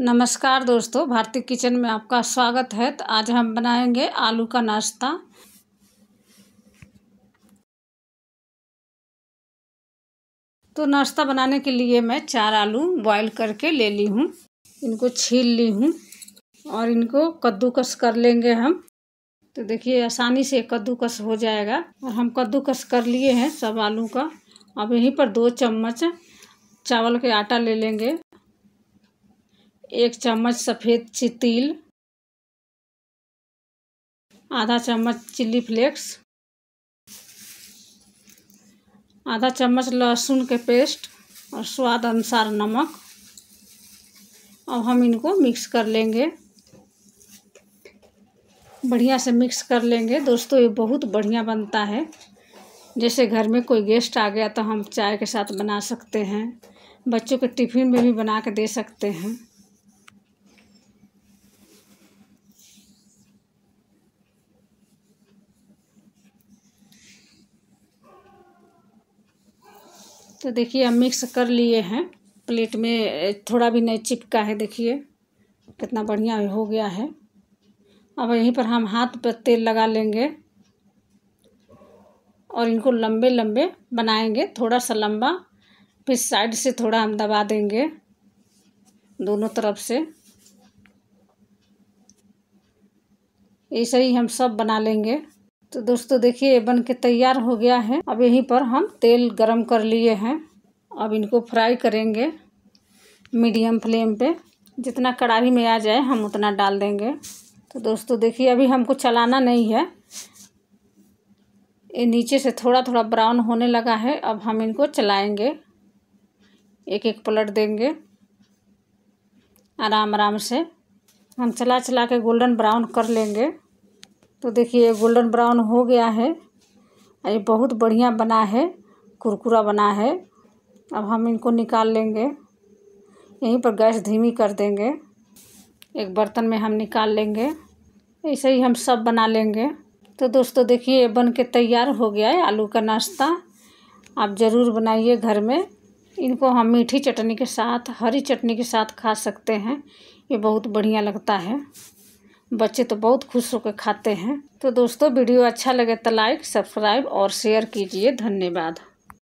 नमस्कार दोस्तों भारतीय किचन में आपका स्वागत है तो आज हम बनाएंगे आलू का नाश्ता तो नाश्ता बनाने के लिए मैं चार आलू बॉईल करके ले ली हूँ इनको छील ली हूँ और इनको कद्दूकस कर लेंगे हम तो देखिए आसानी से कद्दूकस हो जाएगा और हम कद्दूकस कर लिए हैं सब आलू का अब यहीं पर दो चम्मच चावल के आटा ले लेंगे एक चम्मच सफ़ेद तिल आधा चम्मच चिल्ली फ्लेक्स आधा चम्मच लहसुन के पेस्ट और स्वाद अनुसार नमक अब हम इनको मिक्स कर लेंगे बढ़िया से मिक्स कर लेंगे दोस्तों ये बहुत बढ़िया बनता है जैसे घर में कोई गेस्ट आ गया तो हम चाय के साथ बना सकते हैं बच्चों के टिफ़िन में भी बना के दे सकते हैं तो देखिए हम मिक्स कर लिए हैं प्लेट में थोड़ा भी नहीं चिपका है देखिए कितना बढ़िया हो गया है अब यहीं पर हम हाथ पर तेल लगा लेंगे और इनको लंबे लंबे बनाएंगे थोड़ा सा लंबा फिर साइड से थोड़ा हम दबा देंगे दोनों तरफ से ऐसे ही हम सब बना लेंगे तो दोस्तों देखिए ये बन के तैयार हो गया है अब यहीं पर हम तेल गरम कर लिए हैं अब इनको फ्राई करेंगे मीडियम फ्लेम पे जितना कढ़ाई में आ जाए हम उतना डाल देंगे तो दोस्तों देखिए अभी हमको चलाना नहीं है ये नीचे से थोड़ा थोड़ा ब्राउन होने लगा है अब हम इनको चलाएंगे एक एक पलट देंगे आराम आराम से हम चला चला के गोल्डन ब्राउन कर लेंगे तो देखिए गोल्डन ब्राउन हो गया है ये बहुत बढ़िया बना है कुरकुरा बना है अब हम इनको निकाल लेंगे यहीं पर गैस धीमी कर देंगे एक बर्तन में हम निकाल लेंगे ऐसे ही हम सब बना लेंगे तो दोस्तों देखिए ये बन के तैयार हो गया है आलू का नाश्ता आप ज़रूर बनाइए घर में इनको हम मीठी चटनी के साथ हरी चटनी के साथ खा सकते हैं ये बहुत बढ़िया लगता है बच्चे तो बहुत खुश होकर खाते हैं तो दोस्तों वीडियो अच्छा लगे तो लाइक सब्सक्राइब और शेयर कीजिए धन्यवाद